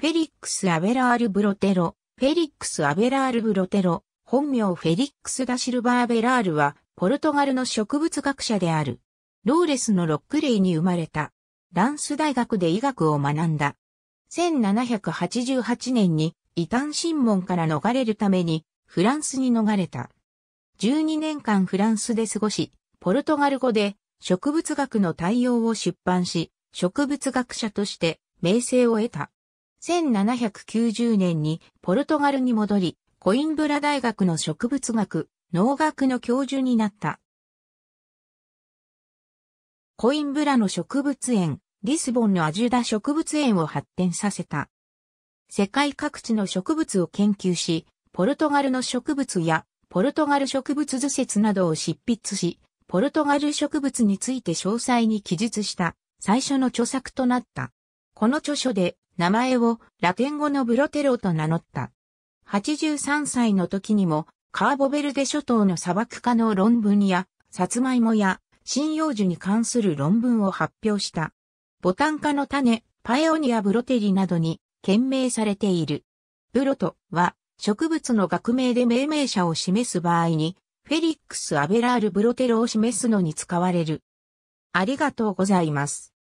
フェリックス・アベラール・ブロテロ、フェリックス・アベラール・ブロテロ、本名フェリックス・ダシルバー・ベラールは、ポルトガルの植物学者である。ローレスのロックレイに生まれた。ランス大学で医学を学んだ。1788年に異端審問から逃れるためにフランスに逃れた。12年間フランスで過ごし、ポルトガル語で植物学の対応を出版し、植物学者として名声を得た。1790年にポルトガルに戻り、コインブラ大学の植物学、農学の教授になった。コインブラの植物園、リスボンのアジュダ植物園を発展させた。世界各地の植物を研究し、ポルトガルの植物やポルトガル植物図説などを執筆し、ポルトガル植物について詳細に記述した最初の著作となった。この著書で名前をラテン語のブロテロと名乗った。83歳の時にも、カーボベルデ諸島の砂漠化の論文や、サツマイモや、針葉樹に関する論文を発表した。ボタン科の種、パエオニアブロテリなどに、懸命されている。ブロトは、植物の学名で命名者を示す場合に、フェリックス・アベラール・ブロテロを示すのに使われる。ありがとうございます。